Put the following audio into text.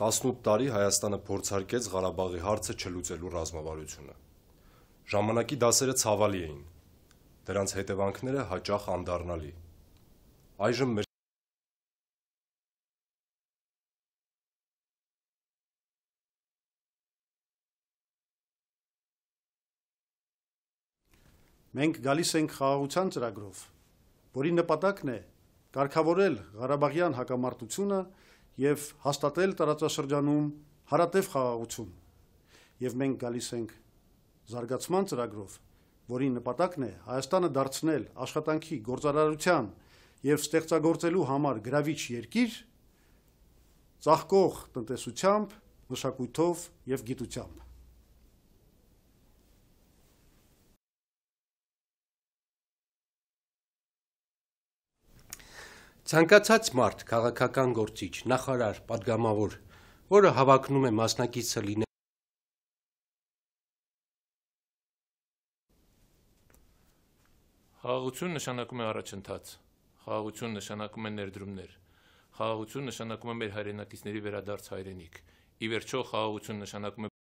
18 տարի Հայաստանը փորձարկեց Ղարաբաղի հարցը չլուծելու ռազմավարությունը։ Ժամանակի դասերը ցավալի էին։ Դրանց հետևանքները հաճախ անդառնալի։ Այժմ մեր Մենք գալիս ենք խաղաղության ծրագրով, որի նպատակն է կարգավորել Ղարաբաղյան հակամարտությունը եւ հաստատել տարածաշրջանում հարատև խաղաղություն։ Եվ մենք գալիս ենք զարգացման ծրագրով, որի նպատակն է Հայաստանը դարձնել աշխատանքի գործարարության եւ ստեղծագործելու համար գravիչ երկիր ծաղկող տնտեսությամբ, մշակույթով եւ գիտությամբ։ Ցանկացած մարդ, քաղաքական գործիչ, նախարար, падգամավոր, որը հավակնում է մասնակիցը լինել Խաղաղություն նշանակում է առաջընթաց։ Խաղաղություն նշանակում է ներդրումներ։ Խաղաղություն նշանակում է մեր հայրենակիցների վերադարձ հայրենիք։ Ի վերջո խաղաղություն նշանակում է